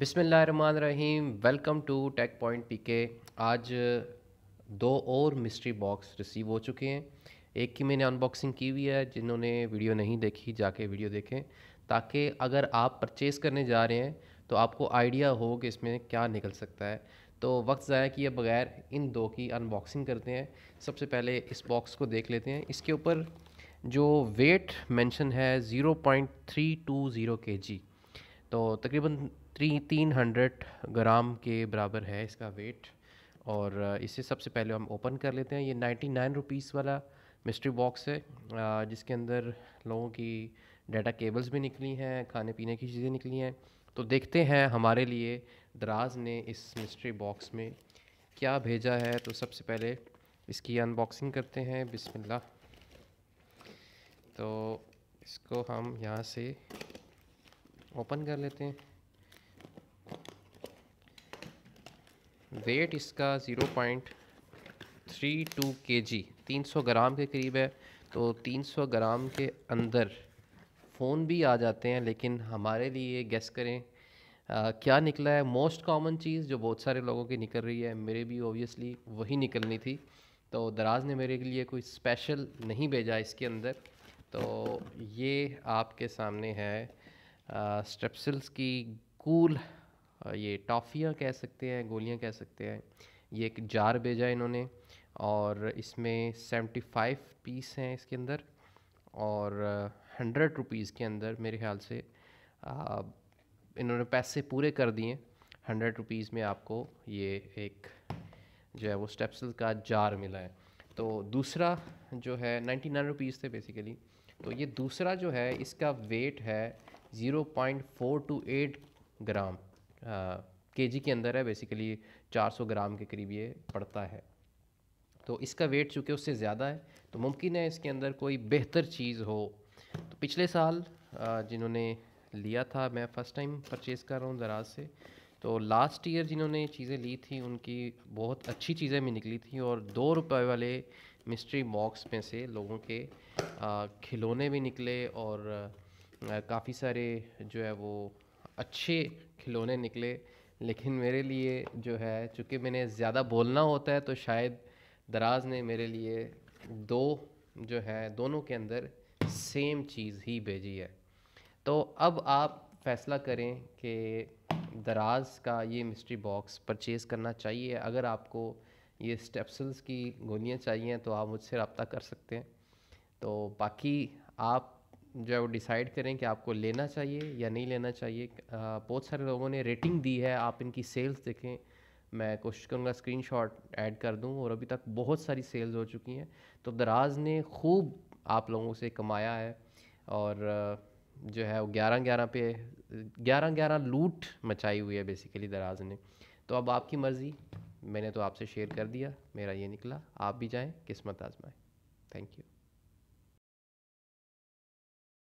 बिसमीम welcome to tech point P K आज दो और मिस्ट्री बॉक्स रिसीव हो चुके हैं एक की मैंने अनबॉक्सिंग की हुई है जिन्होंने वीडियो नहीं देखी जाके वीडियो देखें ताकि अगर आप परचेज़ करने जा रहे हैं तो आपको आइडिया हो कि इसमें क्या निकल सकता है तो वक्त ज़ाया किए बगैर इन दो की अनबॉक्सिंग करते हैं सबसे पहले इस बॉक्स को देख लेते हैं इसके ऊपर जो वेट मेंशन है zero point three two zero K G तो तकरीबन थ्री तीन हंड्रेड ग्राम के बराबर है इसका वेट और इसे सबसे पहले हम ओपन कर लेते हैं ये नाइन्टी नाइन रुपीज़ वाला मिस्ट्री बॉक्स है जिसके अंदर लोगों की डाटा केबल्स भी निकली हैं खाने पीने की चीज़ें निकली हैं तो देखते हैं हमारे लिए दराज ने इस मिस्ट्री बॉक्स में क्या भेजा है तो सबसे पहले इसकी अनबॉक्सिंग करते हैं बिस्मिल्लाह तो इसको हम यहाँ से ओपन कर लेते हैं वेट इसका ज़ीरो पॉइंट थ्री टू के जी तीन सौ ग्राम के करीब है तो तीन सौ ग्राम के अंदर फ़ोन भी आ जाते हैं लेकिन हमारे लिए गेस करें आ, क्या निकला है मोस्ट कॉमन चीज़ जो बहुत सारे लोगों की निकल रही है मेरे भी ओबियसली वही निकलनी थी तो दराज ने मेरे लिए कोई स्पेशल नहीं भेजा इसके अंदर तो ये आपके सामने है स्ट्रेप्सिल्स की कूल ये टॉफ़ियाँ कह सकते हैं गोलियाँ कह सकते हैं ये एक जार भेजा इन्होंने और इसमें सेवेंटी फाइव पीस हैं इसके अंदर और हंड्रेड रुपीज़ के अंदर मेरे ख्याल से इन्होंने पैसे पूरे कर दिए हंड्रेड रुपीज़ में आपको ये एक जो है वो स्टेप्सल का जार मिला है तो दूसरा जो है नाइन्टी नाइन रुपीज़ थे बेसिकली तो ये दूसरा जो है इसका वेट है zero point four two eight gram K G के अंदर है बेसिकली 400 ग्राम के करीब ये पड़ता है तो इसका वेट चूँकि उससे ज़्यादा है तो मुमकिन है इसके अंदर कोई बेहतर चीज़ हो तो पिछले साल जिन्होंने लिया था मैं फ़र्स्ट टाइम परचेज़ कर रहा हूँ दराज से तो लास्ट ईयर जिन्होंने चीज़ें ली थी उनकी बहुत अच्छी चीज़ें भी निकली थी और दो रुपए वाले मिस्ट्री बॉक्स में से लोगों के खिलौने भी निकले और काफ़ी सारे जो है वो अच्छे खिलौने निकले लेकिन मेरे लिए जो है चूँकि मैंने ज़्यादा बोलना होता है तो शायद दराज ने मेरे लिए दो जो है दोनों के अंदर सेम चीज़ ही भेजी है तो अब आप फैसला करें कि दराज का ये मिस्ट्री बॉक्स परचेज़ करना चाहिए अगर आपको ये स्टेप्सल्स की गोलियाँ चाहिए तो आप मुझसे रबता कर सकते हैं तो बाकी आप जो है वो डिसाइड करें कि आपको लेना चाहिए या नहीं लेना चाहिए बहुत सारे लोगों ने रेटिंग दी है आप इनकी सेल्स देखें मैं कोशिश करूँगा स्क्रीन शॉट ऐड कर दूँ और अभी तक बहुत सारी सेल्स हो चुकी हैं तो दराज ने खूब आप लोगों से कमाया है और जो है वो ग्यारह ग्यारह पे ग्यारह ग्यारह लूट मचाई हुई है बेसिकली दराज ने तो अब आपकी मर्ज़ी मैंने तो आपसे शेयर कर दिया मेरा ये निकला आप भी जाएं किस्मत आजमाएं थैंक यू